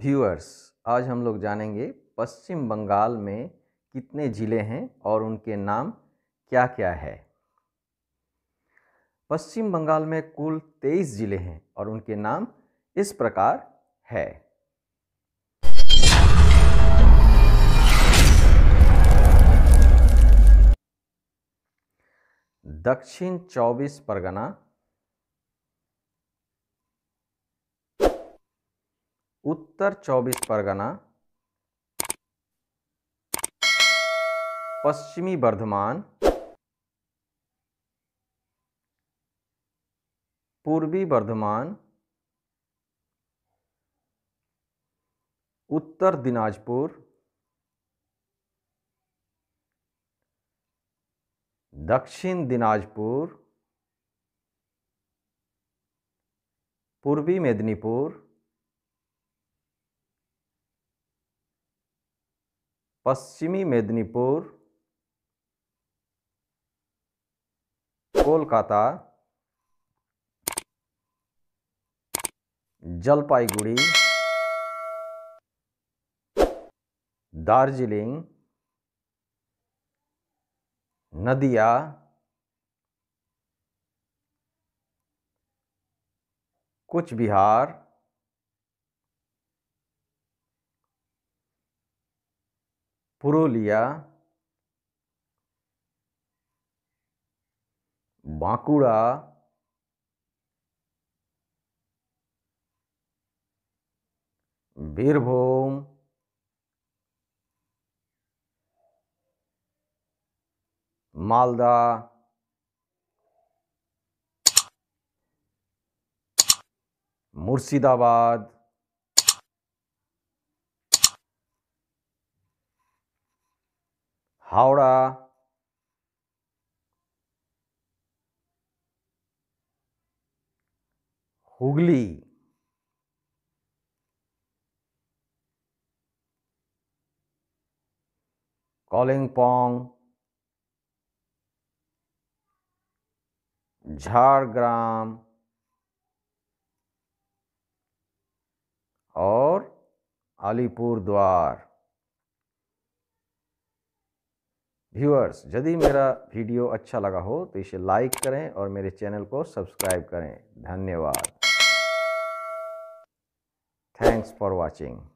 viewers आज हम लोग जानेंगे पश्चिम बंगाल में कितने ज़िले हैं और उनके नाम क्या क्या है पश्चिम बंगाल में कुल तेईस ज़िले हैं और उनके नाम इस प्रकार है दक्षिण चौबीस परगना उत्तर चौबीस परगना पश्चिमी वर्धमान पूर्वी वर्धमान उत्तर दिनाजपुर दक्षिण दिनाजपुर पूर्वी मेदिनीपुर पश्चिमी मेदिनीपुर कोलकाता जलपाईगुड़ी दार्जिलिंग नदिया कुछ बिहार পুরুলিয়া বাঁকুড়া বীরভূম মালদা মুর্শিদাবাদ হাওড়া হুগলি কলিংপং ঝাড়গ্রাম ওর আলিপুরদুয়ার व्यूअर्स यदि मेरा वीडियो अच्छा लगा हो तो इसे लाइक करें और मेरे चैनल को सब्सक्राइब करें धन्यवाद थैंक्स फॉर वॉचिंग